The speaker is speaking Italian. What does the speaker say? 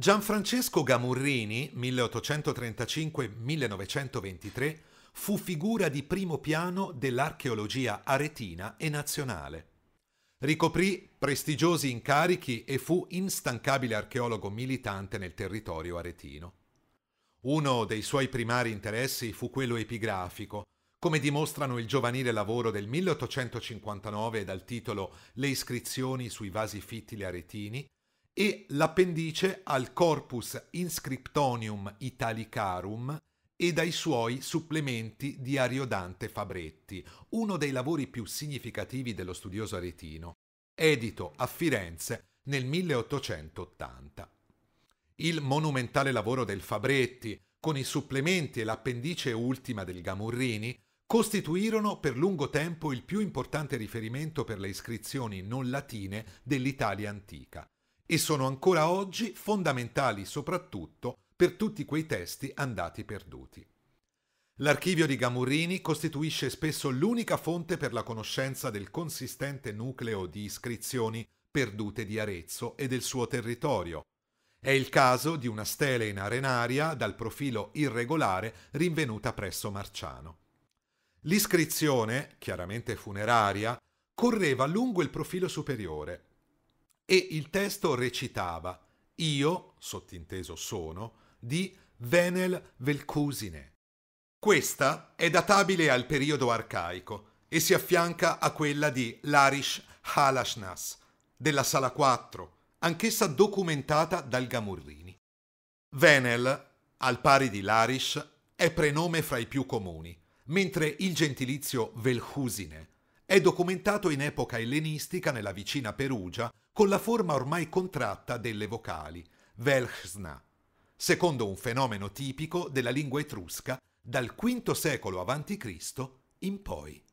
Gianfrancesco Gamurrini, 1835-1923, fu figura di primo piano dell'archeologia aretina e nazionale. Ricoprì prestigiosi incarichi e fu instancabile archeologo militante nel territorio aretino. Uno dei suoi primari interessi fu quello epigrafico, come dimostrano il giovanile lavoro del 1859 dal titolo Le iscrizioni sui vasi fittili aretini e l'appendice al corpus inscriptonium italicarum e dai suoi supplementi di Ariodante Fabretti, uno dei lavori più significativi dello studioso aretino, edito a Firenze nel 1880. Il monumentale lavoro del Fabretti, con i supplementi e l'appendice ultima del Gamurrini, costituirono per lungo tempo il più importante riferimento per le iscrizioni non latine dell'Italia antica, e sono ancora oggi fondamentali soprattutto per tutti quei testi andati perduti. L'archivio di Gamurrini costituisce spesso l'unica fonte per la conoscenza del consistente nucleo di iscrizioni perdute di Arezzo e del suo territorio. È il caso di una stele in arenaria dal profilo irregolare rinvenuta presso Marciano. L'iscrizione, chiaramente funeraria, correva lungo il profilo superiore, e il testo recitava Io, sottinteso sono, di Venel Velcusine. Questa è databile al periodo arcaico e si affianca a quella di Larish Halashnas, della Sala 4, anch'essa documentata dal Gamurrini. Venel, al pari di Larish, è prenome fra i più comuni, mentre il gentilizio Velhusine è documentato in epoca ellenistica nella vicina Perugia con la forma ormai contratta delle vocali, Velchsna, secondo un fenomeno tipico della lingua etrusca dal V secolo a.C. in poi.